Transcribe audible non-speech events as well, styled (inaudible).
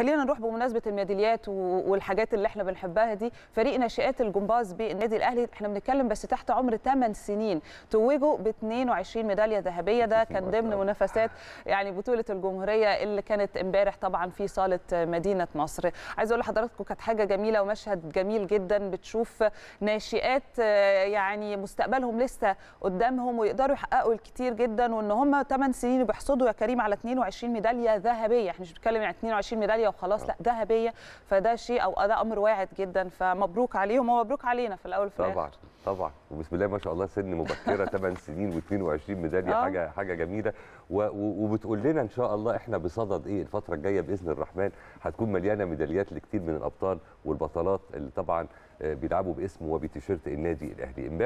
خلينا نروح بمناسبه الميداليات والحاجات اللي احنا بنحبها دي فريق ناشئات الجمباز بالنادي الاهلي احنا بنتكلم بس تحت عمر 8 سنين توجوا ب 22 ميداليه ذهبيه ده كان ضمن منافسات يعني بطوله الجمهوريه اللي كانت امبارح طبعا في صاله مدينه مصر عايز اقول لحضراتكم كانت حاجه جميله ومشهد جميل جدا بتشوف ناشئات آه، يعني مستقبلهم لسه قدامهم ويقدروا يحققوا الكتير جدا وان هم 8 سنين بيحصدوا يا كريم على 22 ميداليه ذهبيه احنا مش بنتكلم يعني 22 ميداليه وخلاص لا ذهبيه فده شيء او ده امر واعد جدا فمبروك عليهم ومبروك علينا في الاول وفي الاخر طبعا طبعا وبسم الله ما شاء الله سن مبكره 8 (laughs) سنين و22 ميداليه آه. حاجه حاجه جميله وبتقول لنا ان شاء الله احنا بصدد ايه الفتره الجايه باذن الرحمن هتكون مليانه ميداليات لكتير من الابطال والبطلات اللي طبعا آه، بيلعبوا باسم وبتيشيرت النادي الاهلي